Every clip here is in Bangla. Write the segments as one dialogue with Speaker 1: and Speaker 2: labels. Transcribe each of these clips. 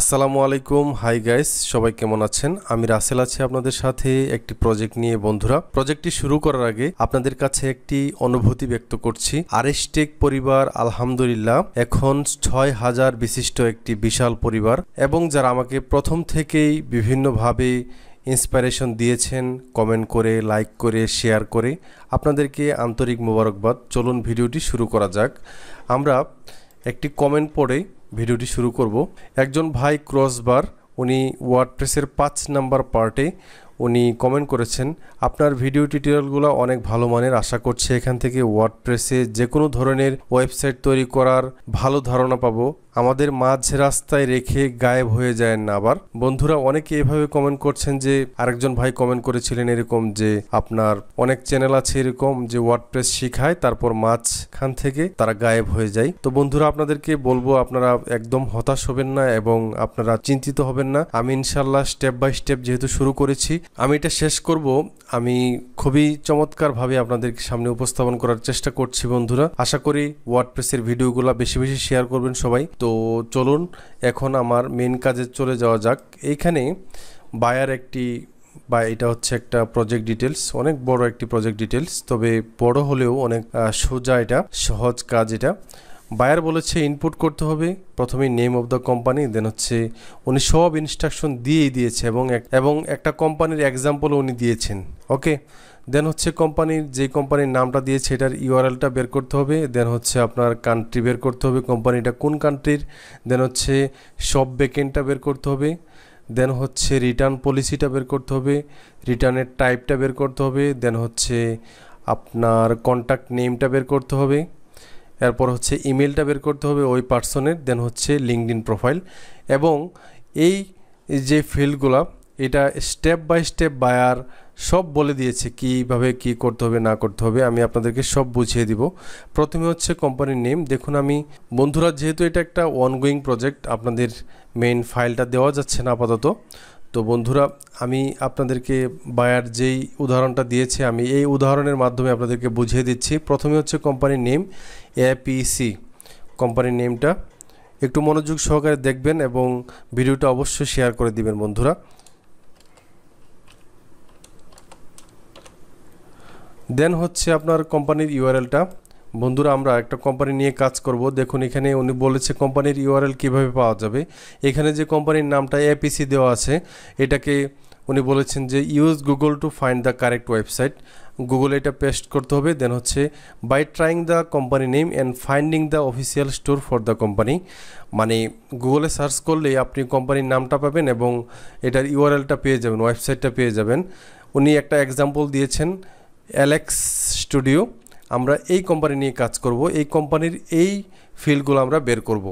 Speaker 1: আসসালামু আলাইকুম হাই গাইস সবাই কেমন আছেন আমি রাসেল আছি আপনাদের সাথে একটি প্রজেক্ট নিয়ে বন্ধুরা প্রজেক্টটি শুরু করার আগে আপনাদের কাছে একটি অনুভূতি ব্যক্ত করছি আরেস্টেক পরিবার আলহামদুলিল্লাহ এখন ছয় হাজার বিশিষ্ট একটি বিশাল পরিবার এবং যারা আমাকে প্রথম থেকেই বিভিন্নভাবে ইন্সপাইরেশন দিয়েছেন কমেন্ট করে লাইক করে শেয়ার করে আপনাদেরকে আন্তরিক মোবারকবাদ চলুন ভিডিওটি শুরু করা যাক আমরা একটি কমেন্ট পড়ে ভিডিওটি শুরু করব একজন ভাই ক্রসবার উনি ওয়ার্ডপ্রেসের পাঁচ নাম্বার পার্টে উনি কমেন্ট করেছেন আপনার ভিডিও টিউটোরিয়ালগুলো অনেক ভালো মানের আশা করছি এখান থেকে ওয়ার্ডপ্রেসে যে কোনো ধরনের ওয়েবসাইট তৈরি করার ভালো ধারণা পাবো আমাদের মাঝ রাস্তায় রেখে গায়েব হয়ে যায় না আবার বন্ধুরা অনেকে এভাবে কমেন্ট করছেন যে আরেকজন ভাই কমেন্ট করেছিলেন এরকম যে আপনার অনেক চ্যানেল আছে এরকম যে ওয়ার্ডপ্রেস শিখায় তারপর মাঝখান থেকে তারা গায়েব হয়ে যায় তো বন্ধুরা আপনাদেরকে বলবো আপনারা একদম হতাশ হবেন না এবং আপনারা চিন্তিত হবেন না আমি ইনশাল্লাহ স্টেপ বাই স্টেপ যেহেতু শুরু করেছি আমি এটা শেষ করব আমি খুবই চমৎকারভাবে আপনাদের সামনে উপস্থাপন করার চেষ্টা করছি বন্ধুরা আশা করি ওয়ার্ডপ্রেসের ভিডিওগুলো বেশি বেশি শেয়ার করবেন সবাই তো চলুন এখন আমার মেন কাজে চলে যাওয়া যাক এইখানে বায়ার একটি বা এটা হচ্ছে একটা প্রজেক্ট ডিটেলস অনেক বড় একটি প্রজেক্ট ডিটেলস তবে বড় হলেও অনেক সোজা এটা সহজ কাজ এটা বায়ার বলেছে ইনপুট করতে হবে প্রথমে name of the company then হচ্ছে উনি সব ইনস্ট্রাকশন দিয়েই দিয়েছে এবং এবং একটা কোম্পানির এক্সাম্পলও উনি দিয়েছেন ওকে দেন হচ্ছে কোম্পানির যে কোম্পানির নামটা দিয়েছে এটার ইউআরএলটা বের করতে হবে দেন হচ্ছে আপনার কান্ট্রি বের করতে হবে কোম্পানিটা কোন কান্ট্রির দেন হচ্ছে সব বেকেনটা বের করতে হবে দেন হচ্ছে রিটার্ন পলিসিটা বের করতে হবে রিটার্নের টাইপটা বের করতে হবে দেন হচ্ছে আপনার কন্ট্যাক্ট নেমটা বের করতে হবে এরপর হচ্ছে ইমেলটা বের করতে হবে ওই পার্সনের দেন হচ্ছে লিঙ্কড প্রোফাইল এবং এই যে ফিল্ডগুলা এটা স্টেপ বাই স্টেপ বায়ার সব বলে দিয়েছে কিভাবে কি করতে হবে না করতে হবে আমি আপনাদেরকে সব বুঝিয়ে দিব প্রথমে হচ্ছে কোম্পানির নেম দেখুন আমি বন্ধুরা যেহেতু এটা একটা অনগোয়িং প্রজেক্ট আপনাদের মেইন ফাইলটা দেওয়া যাচ্ছে না আপাতত তো বন্ধুরা আমি আপনাদেরকে বায়ার যেই উদাহরণটা দিয়েছে আমি এই উদাহরণের মাধ্যমে আপনাদেরকে বুঝিয়ে দিচ্ছি প্রথমে হচ্ছে কোম্পানির নেম এপিসি কোম্পানির নেমটা একটু মনোযোগ সহকারে দেখবেন এবং ভিডিওটা অবশ্যই শেয়ার করে দিবেন বন্ধুরা দেন হচ্ছে আপনার কোম্পানির ইউআরএলটা বন্ধুরা আমরা একটা কোম্পানি নিয়ে কাজ করব দেখুন এখানে উনি বলেছে কোম্পানির ইউআরএল কিভাবে পাওয়া যাবে এখানে যে কোম্পানির নামটা এপিসি দেওয়া আছে এটাকে উনি বলেছেন যে use Google to find the correct website গুগলে এটা পেস্ট করতে হবে দেন হচ্ছে by trying the company name and finding the official store for the company মানে গুগলে সার্চ করলে আপনি কোম্পানির নামটা পাবেন এবং এটার ইউআরএলটা পেয়ে যাবেন ওয়েবসাইটটা পেয়ে যাবেন উনি একটা এক্সাম্পল দিয়েছেন অ্যালেক্স স্টুডিও আমরা এই কোম্পানি নিয়ে কাজ করব এই কোম্পানির এই ফিল্ডগুলো আমরা বের করব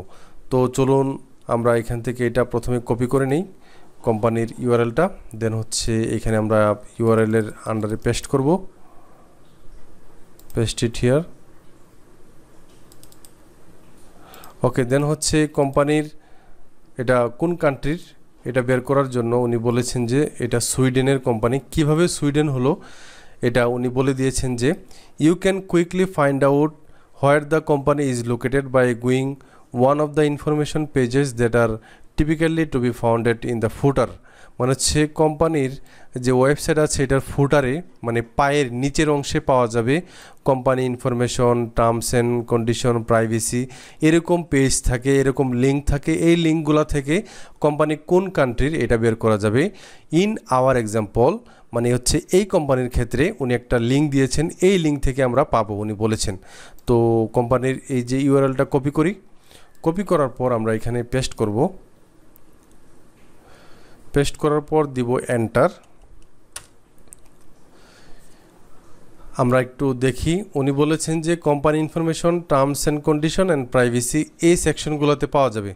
Speaker 1: তো চলুন আমরা এখান থেকে এটা প্রথমে কপি করে নিই কোম্পানির ইউআরএলটা দেন হচ্ছে এখানে আমরা ইউআরএলের আন্ডারে পেস্ট করব পেস্ট ইট হিয়ার ওকে দেন হচ্ছে কোম্পানির এটা কোন কান্ট্রির এটা বের করার জন্য উনি বলেছেন যে এটা সুইডেনের কোম্পানি কিভাবে সুইডেন হলো এটা উনি বলে দিয়েছেন যে you can quickly find out where the company is located by going one of the information pages that are typically to be founded in the footer মানে হচ্ছে কোম্পানির যে ওয়েবসাইট আছে এটার ফুটারে মানে পায়ের নিচের অংশে পাওয়া যাবে company information terms and condition privacy এরকম পেজ থাকে এরকম লিঙ্ক থাকে এই লিঙ্কগুলো থেকে কোম্পানি কোন কান্ট্রির এটা বের করা যাবে ইন আওয়ার এক্সাম্পল মানে হচ্ছে এই কোম্পানির ক্ষেত্রে উনি একটা লিঙ্ক দিয়েছেন এই লিঙ্ক থেকে আমরা পাবো উনি বলেছেন তো কোম্পানির এই যে ইউআরএলটা কপি করি কপি করার পর আমরা এখানে পেস্ট করবো পেস্ট করার পর দিব এন্টার আমরা একটু দেখি উনি বলেছেন যে company information terms and condition and privacy এই সেকশনগুলোতে পাওয়া যাবে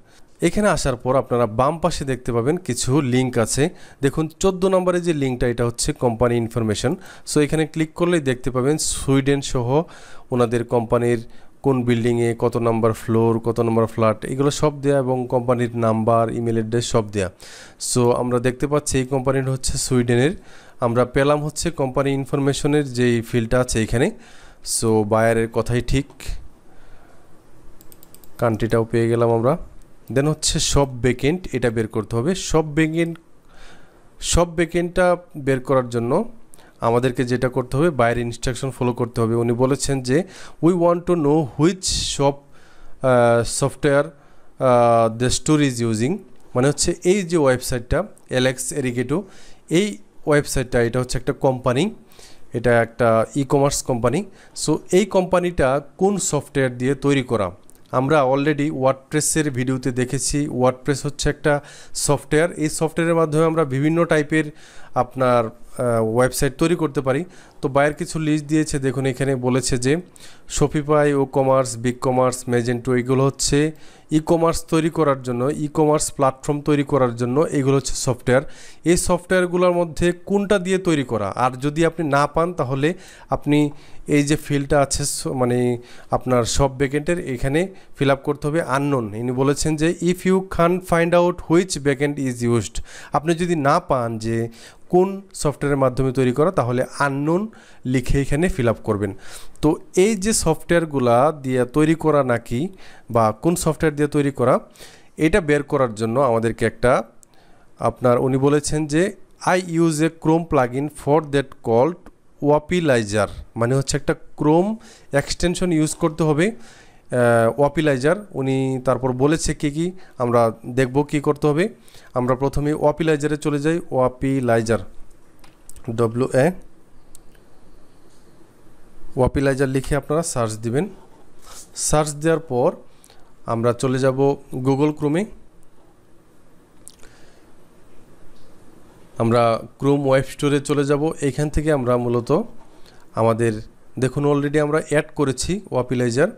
Speaker 1: এখানে আসার পর আপনারা বাম পাশে দেখতে পাবেন কিছু লিঙ্ক আছে দেখুন ১৪ নম্বরে যে লিঙ্কটা এটা হচ্ছে কোম্পানি ইনফরমেশন সো এখানে ক্লিক করলেই দেখতে পাবেন সুইডেন সহ ওনাদের কোম্পানির কোন বিল্ডিংয়ে কত নাম্বার ফ্লোর কত নাম্বার ফ্ল্যাট এগুলো সব দেয়া এবং কোম্পানির নাম্বার ইমেল অ্যাড্রেস সব দেয়া সো আমরা দেখতে পাচ্ছি এই কোম্পানির হচ্ছে সুইডেনের আমরা পেলাম হচ্ছে কোম্পানি ইনফরমেশনের যেই ফিল্ডটা আছে এখানে সো বায়ারের কথাই ঠিক কান্ট্রিটাও পেয়ে গেলাম আমরা দেন হচ্ছে সব বেকেন্ট এটা বের করতে হবে সব বেকেন্ট সব বেকেন্টটা বের করার জন্য আমাদেরকে যেটা করতে হবে বাইরে ইনস্ট্রাকশন ফলো করতে হবে উনি বলেছেন যে we want to know which সব software the store is using মানে হচ্ছে এই যে ওয়েবসাইটটা এলেক্স এরিগেটো এই ওয়েবসাইটটা এটা হচ্ছে একটা কোম্পানি এটা একটা ই কমার্স কোম্পানি সো এই কোম্পানিটা কোন সফটওয়্যার দিয়ে তৈরি করা আমরা অলরেডি ওয়ার্ডপ্রেসের ভিডিওতে দেখেছি ওয়ার্ডপ্রেস হচ্ছে একটা সফটওয়্যার এই সফটওয়্যারের মাধ্যমে আমরা বিভিন্ন টাইপের আপনার ওয়েবসাইট তৈরি করতে পারি তো বায়ের কিছু লিস্ট দিয়েছে দেখুন এখানে বলেছে যে Shopify WooCommerce BigCommerce Magento এগুলো হচ্ছে ই কমার্স তৈরি করার জন্য ই কমার্স প্ল্যাটফর্ম তৈরি করার জন্য এগুলো হচ্ছে সফটওয়্যার এই সফটওয়্যারগুলোর মধ্যে কোনটা দিয়ে তৈরি করা আর যদি আপনি না পান তাহলে আপনি এই যে ফিল্ডটা আছে মানে আপনার সব ব্যাকেন্টের এখানে ফিল আপ করতে হবে আননোন ইনি বলেছেন যে if you can find out which backend is used আপনি যদি না পান যে কোন সফটওয়্যারের মাধ্যমে তৈরি করা তাহলে আননোন লিখে এখানে ফিল করবেন তো এই যে সফটওয়্যারগুলা দিয়ে তৈরি করা নাকি বা কোন সফটওয়্যার দিয়ে তৈরি করা এটা বের করার জন্য আমাদেরকে একটা আপনার উনি বলেছেন যে I use a Chrome plug in for that called Wappalyzer মানে হচ্ছে একটা ক্রোম এক্সটেনশন ইউজ করতে হবে ওয়াপিলাইজার উনি তারপর বলেছে কি কি আমরা দেখব কি করতে হবে আমরা প্রথমে ওয়াপিলাইজারে চলে যাই ওয়াপিলাইজার ডব্লু এ ওয়াপিলাইজার লিখে আপনারা সার্চ দিবেন সার্চ দেওয়ার পর আমরা চলে যাব গুগল ক্রোমে আমরা ক্রোম ওয়েব স্টোরে চলে যাব এখান থেকে আমরা মূলত আমাদের দেখুন অলরেডি আমরা অ্যাড করেছি ওয়াপিলাইজার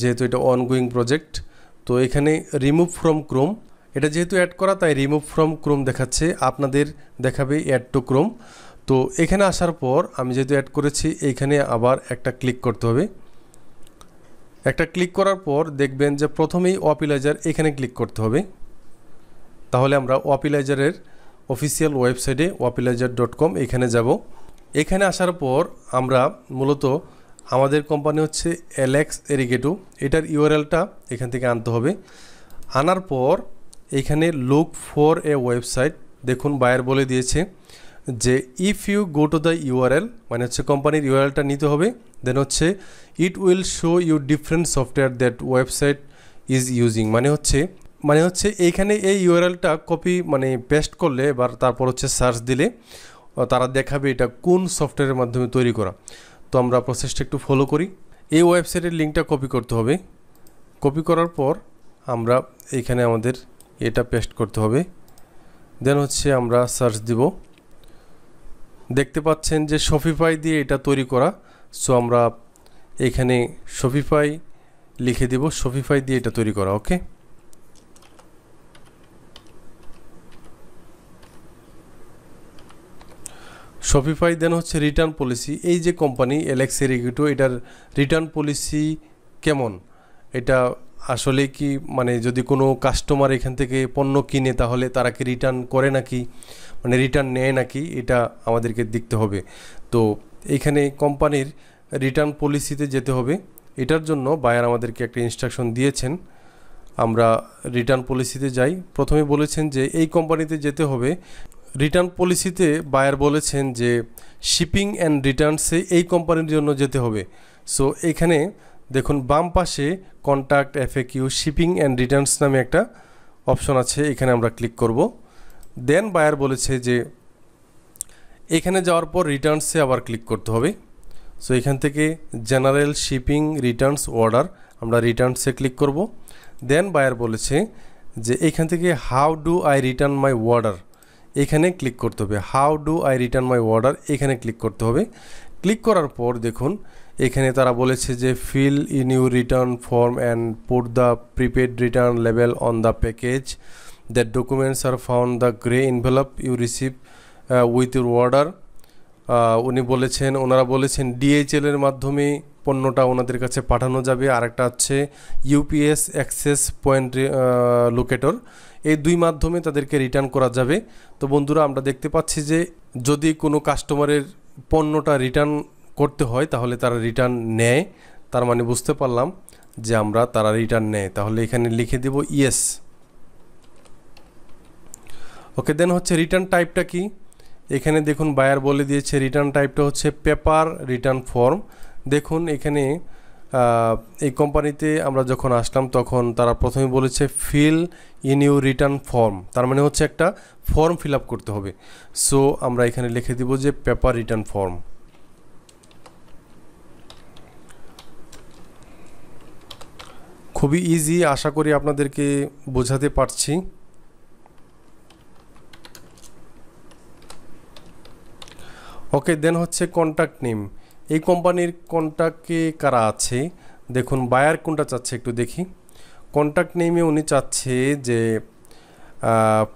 Speaker 1: যেহেতু এটা অনগোয়িং প্রজেক্ট তো এখানে রিমুভ ফ্রম ক্রোম এটা যেহেতু অ্যাড করা তাই রিমুভ ফ্রম ক্রোম দেখাচ্ছে আপনাদের দেখাবে অ্যাড টু ক্রোম তো এখানে আসার পর আমি যেহেতু অ্যাড করেছি এইখানে আবার একটা ক্লিক করতে হবে একটা ক্লিক করার পর দেখবেন যে প্রথমেই অপিলাইজার এখানে ক্লিক করতে হবে তাহলে আমরা অপিলাইজারের অফিসিয়াল ওয়েবসাইটে অপিলাইজার ডট কম এখানে যাব এখানে আসার পর আমরা মূলত আমাদের কোম্পানি হচ্ছে অ্যালেক্স এরিগেটো এটার ইউআরএলটা এখান থেকে আনতে হবে আনার পর এখানে লুক ফর এ ওয়েবসাইট দেখুন বায়ার বলে দিয়েছে যে if you go to the URL মানে হচ্ছে কোম্পানির ইউআরএলটা নিতে হবে দেন হচ্ছে it will show you different software that website is using মানে হচ্ছে মানে হচ্ছে এইখানে এই ইউআরএলটা কপি মানে পেস্ট করলে এবার তারপর হচ্ছে সার্চ দিলে তারা দেখাবে এটা কোন সফটওয়্যারের মাধ্যমে তৈরি করা তো আমরা প্রসেসটা একটু ফলো করি এই ওয়েবসাইটের লিঙ্কটা কপি করতে হবে কপি করার পর আমরা এখানে আমাদের এটা পেস্ট করতে হবে দেন হচ্ছে আমরা সার্চ দিব দেখতে পাচ্ছেন যে শফিফাই দিয়ে এটা তৈরি করা সো আমরা এখানে শফিফাই লিখে দেব শফিফাই দিয়ে এটা তৈরি করা ওকে শপিফাই দেন হচ্ছে রিটার্ন পলিসি এই যে কোম্পানি এলেক্স এরিগিটো এটার রিটার্ন পলিসি কেমন এটা আসলে কি মানে যদি কোনো কাস্টমার এখান থেকে পণ্য কিনে তাহলে তারা কি রিটার্ন করে নাকি মানে রিটার্ন নেয় নাকি এটা আমাদেরকে দেখতে হবে তো এখানে কোম্পানির রিটার্ন পলিসিতে যেতে হবে এটার জন্য বায়ার আমাদেরকে একটা ইনস্ট্রাকশন দিয়েছেন আমরা রিটার্ন পলিসিতে যাই প্রথমে বলেছেন যে এই কোম্পানিতে যেতে হবে রিটার্ন পলিসিতে বায়ার বলেছেন যে শিপিং অ্যান্ড রিটার্নসে এই কোম্পানির জন্য যেতে হবে সো এখানে দেখুন বাম পাশে contact F Q shipping and returns নামে একটা অপশন আছে এখানে আমরা ক্লিক করব দেন বায়ার বলেছে যে এখানে যাওয়ার পর রিটার্নসে আবার ক্লিক করতে হবে সো এখান থেকে জেনারেল শিপিং রিটার্নস অর্ডার আমরা রিটার্নসে ক্লিক করব দেন বায়ার বলেছে যে এখান থেকে how do I return my order এখানে ক্লিক করতে হবে how do I return my order এখানে ক্লিক করতে হবে ক্লিক করার পর দেখুন এখানে তারা বলেছে যে fill in you return form and put the prepaid return লেভেল on the package that documents are found the grey envelope you receive with your order উনি বলেছেন ওনারা বলেছেন ডিএইচএলের মাধ্যমে পণ্যটা ওনাদের কাছে পাঠানো যাবে আরেকটা হচ্ছে ইউপিএস অ্যাক্সেস পয়েন্ট লোকেটর এই দুই মাধ্যমে তাদেরকে রিটার্ন করা যাবে তো বন্ধুরা আমরা দেখতে পাচ্ছি যে যদি কোনো কাস্টমারের পণ্যটা রিটার্ন করতে হয় তাহলে তারা রিটার্ন নেয় তার মানে বুঝতে পারলাম যে আমরা তারা রিটার্ন নেয় তাহলে এখানে লিখে দেব ইয়েস ওকে দেন হচ্ছে রিটার্ন টাইপটা কি এখানে দেখুন বায়ার বলে দিয়েছে রিটার্ন টাইপটা হচ্ছে পেপার রিটার্ন ফর্ম দেখুন এখানে এই কোম্পানিতে আমরা যখন আসলাম তখন তারা প্রথমে বলেছে fill in you return form তার মানে হচ্ছে একটা ফর্ম ফিল আপ করতে হবে সো আমরা এখানে লিখে দিব যে পেপার রিটার্ন ফর্ম খুবই ইজি আশা করি আপনাদেরকে বোঝাতে পারছি ওকে দেন হচ্ছে কন্ট্যাক্ট নেম এই কোম্পানির কন্ট্যাক্টে কারা আছে দেখুন বায়ার কোনটা চাচ্ছে একটু দেখি কন্ট্যাক্ট নেমে উনি চাচ্ছে যে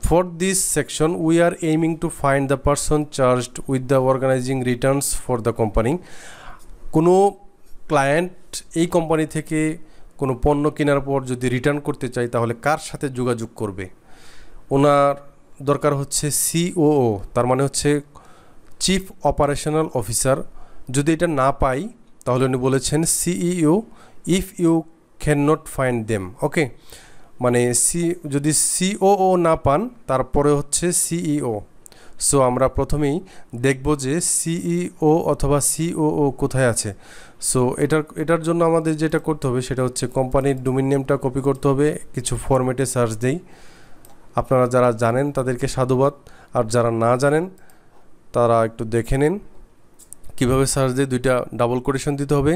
Speaker 1: for this section we are aiming to find the person charged with the organizing returns for the company কোনো ক্লায়েন্ট এই কোম্পানি থেকে কোনো পণ্য কেনার পর যদি রিটার্ন করতে চাই তাহলে কার সাথে যোগাযোগ করবে ওনার দরকার হচ্ছে সিও তার মানে হচ্ছে চিফ অপারেশনাল অফিসার যদি এটা না পাই তাহলে উনি বলেছেন CEO if you can not find them okay মানে সি যদি সিওও না পান তারপরে হচ্ছে সিইও সো আমরা প্রথমেই দেখব যে সিইও অথবা সিওও কোথায় আছে সো এটার এটার জন্য আমাদের যেটা করতে হবে সেটা হচ্ছে কোম্পানির ডোমিন নেমটা কপি করতে হবে কিছু ফরম্যাটে সার্চ দেই আপনারা যারা জানেন তাদেরকে সাধুবাদ আর যারা না জানেন তারা একটু দেখে নিন কিভাবে সার্চ দিয়ে দুইটা ডাবল কোটেশন দিতে হবে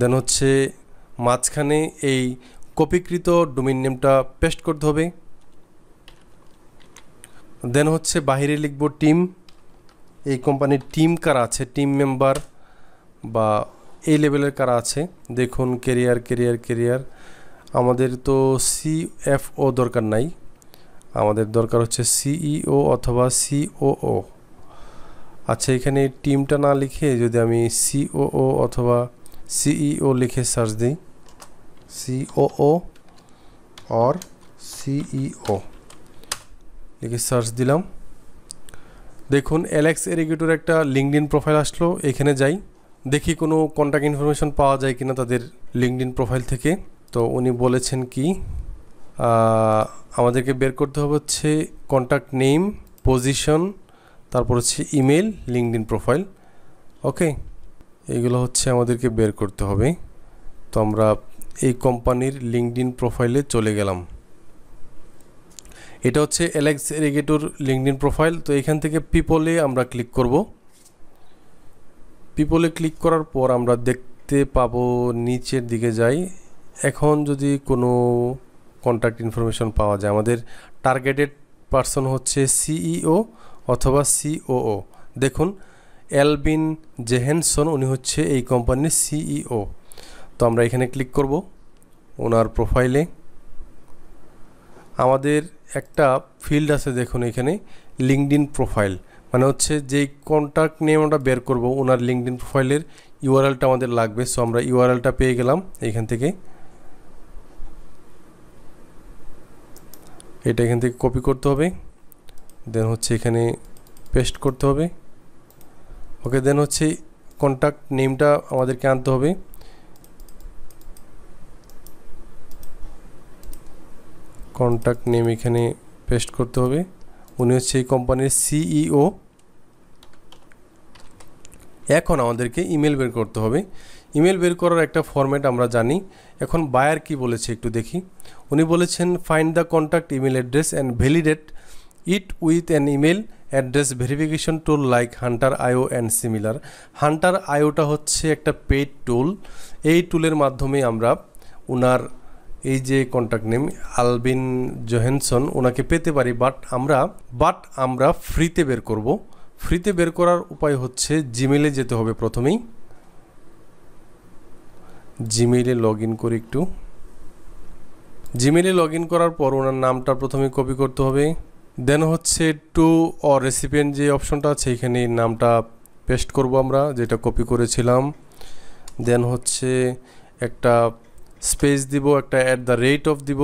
Speaker 1: দেন হচ্ছে মাঝখানে এই কপিকৃত ডোমেন নেমটা পেস্ট করতে হবে দেন হচ্ছে বাহিরে লিখব টিম এই কোম্পানির টিম কারা আছে টিম মেম্বার বা এই লেভেলের কারা আছে দেখুন কেরিয়ার কেরিয়ার কেরিয়ার আমাদের তো সিএফও দরকার নাই আমাদের দরকার হচ্ছে সিইও e অথবা সিওও আচ্ছা এখানে টিমটা না লিখে যদি আমি ও অথবা সিইও e লিখে সার্চ দিই ও অর সিইও লিখে সার্চ দিলাম দেখুন অ্যালেক্স এরিগেটর একটা লিঙ্কডিন প্রোফাইল আসলো এখানে যাই দেখি কোনো কন্ট্যাক্ট ইনফরমেশন পাওয়া যায় কিনা তাদের লিঙ্কডিন প্রোফাইল থেকে তো উনি বলেছেন কি আমাদেরকে বের করতে হবে হচ্ছে কন্ট্যাক্ট নেম পজিশন তারপর হচ্ছে ইমেল লিঙ্কডিন প্রোফাইল ওকে এগুলো হচ্ছে আমাদেরকে বের করতে হবে তো আমরা এই কোম্পানির লিঙ্কডিন প্রোফাইলে চলে গেলাম এটা হচ্ছে অ্যালেক্স লিঙ্কড লিঙ্কডিন প্রোফাইল তো এখান থেকে পিপলে আমরা ক্লিক করব পিপলে ক্লিক করার পর আমরা দেখতে পাবো নিচের দিকে যাই এখন যদি কোনো কন্ট্যাক্ট ইনফরমেশন পাওয়া যায় আমাদের টার্গেটেড পারসন হচ্ছে সিইও অথবা সিওও দেখুন অ্যালবিন জেহেনসন উনি হচ্ছে এই কোম্পানির সিইও e তো আমরা এখানে ক্লিক করব ওনার প্রোফাইলে আমাদের একটা ফিল্ড আছে দেখুন এখানে লিঙ্কডিন প্রোফাইল মানে হচ্ছে যেই কন্ট্যাক্ট নেম আমরা বের করব ওনার লিঙ্কডিন প্রোফাইলের ইউআরএলটা আমাদের লাগবে সো আমরা ইউআরএলটা পেয়ে গেলাম এখান থেকে এটা এখান থেকে কপি করতে হবে দেন হচ্ছে এখানে পেস্ট করতে হবে ওকে দেন হচ্ছে কন্ট্যাক্ট নেমটা আমাদেরকে আনতে হবে কন্ট্যাক্ট নেম এখানে পেস্ট করতে হবে উনি হচ্ছে এই কোম্পানির সিইও e এখন আমাদেরকে ইমেল বের করতে হবে ইমেল বের করার একটা ফর্ম্যাট আমরা জানি এখন বায়ার কি বলেছে একটু দেখি উনি বলেছেন find the contact email address and validate it with an email address verification tool like Hunter IO and similar Hunter আয়োটা হচ্ছে একটা পেড টুল এই টুলের মাধ্যমে আমরা ওনার এই যে কন্ট্যাক্ট নেম আলবিন জোহেনসন ওনাকে পেতে পারি বাট আমরা বাট আমরা ফ্রিতে বের করব ফ্রিতে বের করার উপায় হচ্ছে জিমেলে যেতে হবে প্রথমেই জিমেলে লগ ইন করে একটু জিমেলে লগ ইন করার পর ওনার নামটা প্রথমে কপি করতে হবে দেন হচ্ছে টু অর রেসিপিয়েন্ট যে অপশনটা আছে এখানে নামটা পেস্ট করব আমরা যেটা কপি করেছিলাম দেন হচ্ছে একটা স্পেস দিব একটা অ্যাট দ্য রেট অফ দিব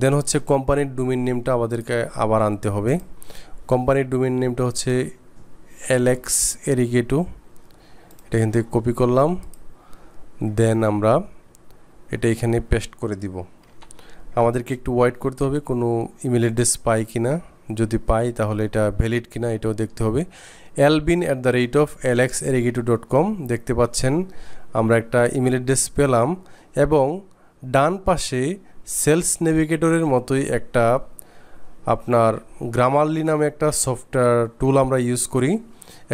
Speaker 1: দেন হচ্ছে কোম্পানির ডোমিন নেমটা আমাদেরকে আবার আনতে হবে কোম্পানির ডোমিন নেমটা হচ্ছে অ্যালেক্স এরিগেটু এটা এখান থেকে কপি করলাম দেন আমরা এটা এখানে পেস্ট করে দিব আমাদেরকে একটু ওয়েট করতে হবে কোনো ইমেল অ্যাড্রেস পাই কি না যদি পাই তাহলে এটা ভ্যালিড কিনা এটাও দেখতে হবে Albin at the rate of Alex এরিগেটু ডট কম দেখতে পাচ্ছেন আমরা একটা ইমেল অ্যাড্রেস পেলাম এবং ডান পাশে সেলস নেভিগেটরের মতোই একটা আপনার গ্রামারলি নামে একটা সফটওয়্যার টুল আমরা ইউজ করি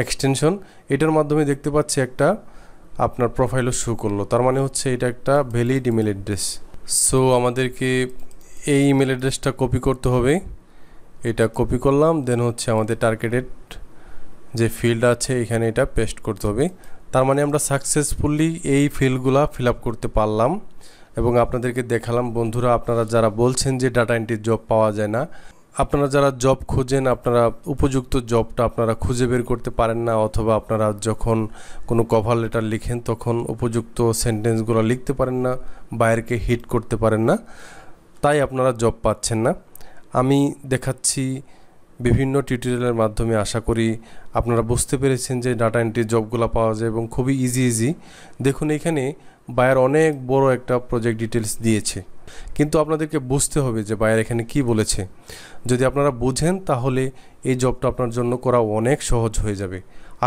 Speaker 1: এক্সটেনশন এটার মাধ্যমে দেখতে পাচ্ছি একটা আপনার প্রোফাইলও শো করলো তার মানে হচ্ছে এটা একটা ভ্যালিড ইমেল অ্যাড্রেস সো আমাদেরকে এই ইমেল অ্যাড্রেসটা কপি করতে হবে এটা কপি করলাম দেন হচ্ছে আমাদের টার্গেটেড যে ফিল্ড আছে এখানে এটা পেস্ট করতে হবে তার মানে আমরা সাকসেসফুলি এই ফিল্ডগুলো ফিল করতে পারলাম এবং আপনাদেরকে দেখালাম বন্ধুরা আপনারা যারা বলছেন যে ডাটা এন্ট্রি জব পাওয়া যায় না আপনারা যারা জব খোঁজেন আপনারা উপযুক্ত জবটা আপনারা খুঁজে বের করতে পারেন না অথবা আপনারা যখন কোনো কভার লেটার লিখেন তখন উপযুক্ত সেন্টেন্সগুলো লিখতে পারেন না বাইরকে হিট করতে পারেন না তাই আপনারা জব পাচ্ছেন না আমি দেখাচ্ছি বিভিন্ন টিউটোরিয়ালের মাধ্যমে আশা করি আপনারা বুঝতে পেরেছেন যে ডাটা এন্ট্রি জবগুলো পাওয়া যায় এবং খুবই ইজি ইজি দেখুন এখানে বায়ার অনেক বড় একটা প্রজেক্ট ডিটেলস দিয়েছে কিন্তু আপনাদেরকে বুঝতে হবে যে বায়ার এখানে কি বলেছে যদি আপনারা বুঝেন তাহলে এই জবটা আপনার জন্য করা অনেক সহজ হয়ে যাবে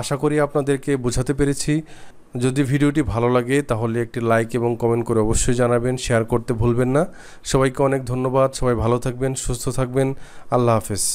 Speaker 1: আশা করি আপনাদেরকে বোঝাতে পেরেছি যদি ভিডিওটি ভালো লাগে তাহলে একটি লাইক এবং কমেন্ট করে অবশ্যই জানাবেন শেয়ার করতে ভুলবেন না সবাইকে অনেক ধন্যবাদ সবাই ভালো থাকবেন সুস্থ থাকবেন আল্লাহ হাফেজ